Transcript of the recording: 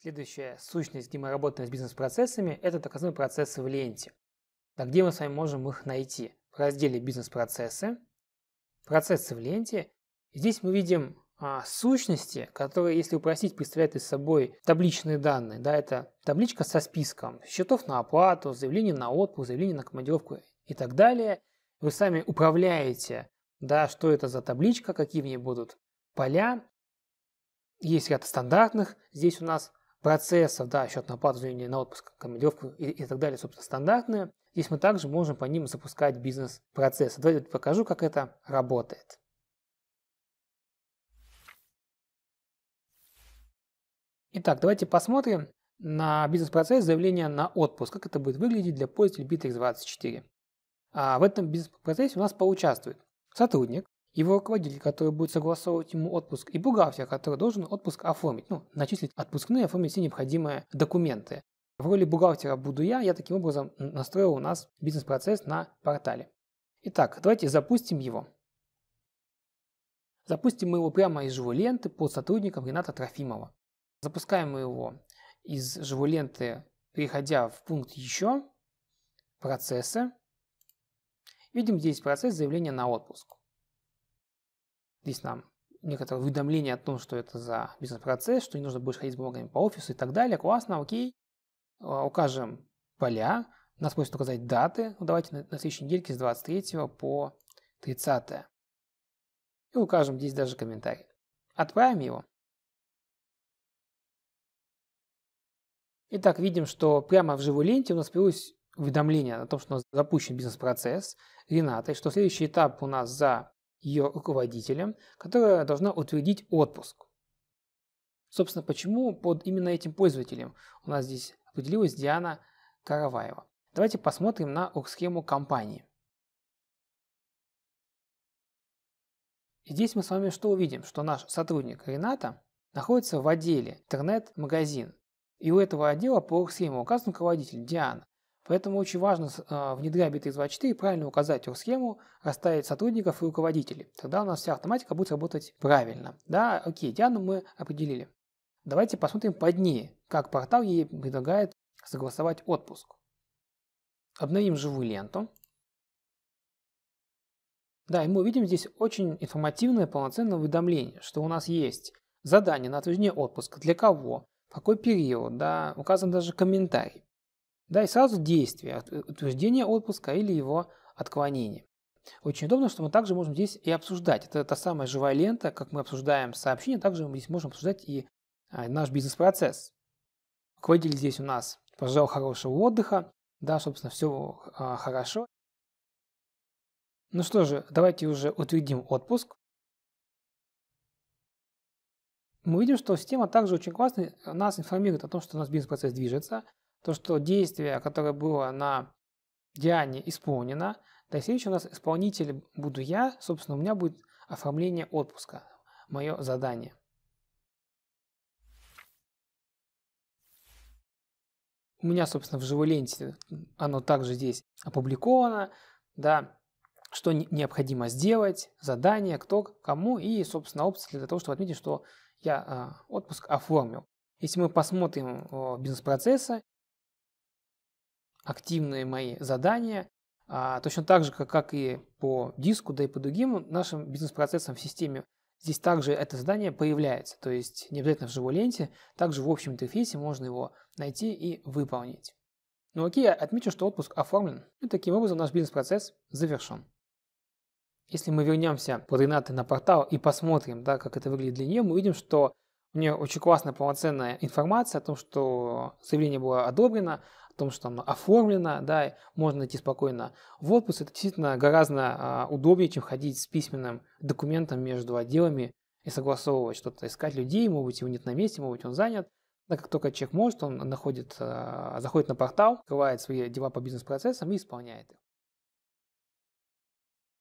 Следующая сущность где мы работаем с бизнес-процессами – это доказные процессы в ленте. Да где мы с вами можем их найти? В разделе «Бизнес-процессы», «Процессы в ленте». здесь мы видим а, сущности, которые, если упростить, представляют из собой табличные данные. Да, это табличка со списком счетов на оплату, заявление на отпуск, заявление на командировку и так далее. Вы сами управляете, да, что это за табличка, какие в ней будут поля. Есть ряд стандартных. Здесь у нас процессов, да, счет на оплату заявления на отпуск, командировку и, и так далее, собственно, стандартные. Здесь мы также можем по ним запускать бизнес-процессы. Давайте покажу, как это работает. Итак, давайте посмотрим на бизнес-процесс заявления на отпуск, как это будет выглядеть для пользователя Bittrex24. А в этом бизнес-процессе у нас поучаствует сотрудник, его руководитель, который будет согласовывать ему отпуск, и бухгалтер, который должен отпуск оформить, ну, начислить отпускные, оформить все необходимые документы. В роли бухгалтера буду я, я таким образом настроил у нас бизнес-процесс на портале. Итак, давайте запустим его. Запустим мы его прямо из живой ленты под сотрудником Рената Трофимова. Запускаем мы его из живой ленты, переходя в пункт «Еще», «Процессы». Видим здесь процесс заявления на отпуск. Здесь нам некоторое уведомление о том, что это за бизнес-процесс, что не нужно больше ходить с бумагами по офису и так далее. Классно, окей. А, укажем поля. Нас просят указать даты. Ну, давайте на, на следующей недельке с 23 по 30. И укажем здесь даже комментарий. Отправим его. Итак, видим, что прямо в живой ленте у нас появилось уведомление о том, что у нас запущен бизнес-процесс Рената, и что следующий этап у нас за ее руководителем, которая должна утвердить отпуск. Собственно, почему под именно этим пользователем у нас здесь определилась Диана Караваева. Давайте посмотрим на схему компании. Здесь мы с вами что увидим? Что наш сотрудник Рената находится в отделе «Интернет-магазин». И у этого отдела по схеме указан руководитель Диана. Поэтому очень важно, внедряя биты 24, правильно указать их схему, расставить сотрудников и руководителей. Тогда у нас вся автоматика будет работать правильно. Да, окей, Диану мы определили. Давайте посмотрим под ней, как портал ей предлагает согласовать отпуск. Обновим живую ленту. Да, и мы видим здесь очень информативное полноценное уведомление, что у нас есть задание на отведение отпуска, для кого, в какой период, да, указан даже комментарий. Да, и сразу действие, э, утверждение отпуска или его отклонение. Очень удобно, что мы также можем здесь и обсуждать. Это та самая живая лента, как мы обсуждаем сообщение, также мы здесь можем обсуждать и а, наш бизнес-процесс. Руководитель здесь у нас пожелал хорошего отдыха, да, собственно, все а, хорошо. Ну что же, давайте уже утвердим отпуск. Мы видим, что система также очень классно нас информирует о том, что у нас бизнес-процесс движется, то, что действие, которое было на Диане, исполнено, до следующего у нас исполнитель буду я, собственно, у меня будет оформление отпуска, мое задание. У меня, собственно, в живой ленте оно также здесь опубликовано, да, что необходимо сделать, задание, кто, кому, и, собственно, опции для того, чтобы отметить, что я э, отпуск оформил. Если мы посмотрим э, бизнес-процессы, активные мои задания, а, точно так же, как, как и по диску, да и по другим нашим бизнес-процессам в системе. Здесь также это задание появляется, то есть не обязательно в живой ленте, также в общем интерфейсе можно его найти и выполнить. Ну окей, отмечу, что отпуск оформлен, и таким образом наш бизнес-процесс завершен. Если мы вернемся координаты на портал и посмотрим, да, как это выглядит для нее, мы увидим, что у нее очень классная полноценная информация о том, что заявление было одобрено, том, что там оформлено, да, можно идти спокойно в отпуск. Это действительно гораздо а, удобнее, чем ходить с письменным документом между отделами и согласовывать что-то, искать людей, может быть, его нет на месте, может быть, он занят. Да, как только человек может, он находит, а, заходит на портал, открывает свои дела по бизнес-процессам и исполняет их.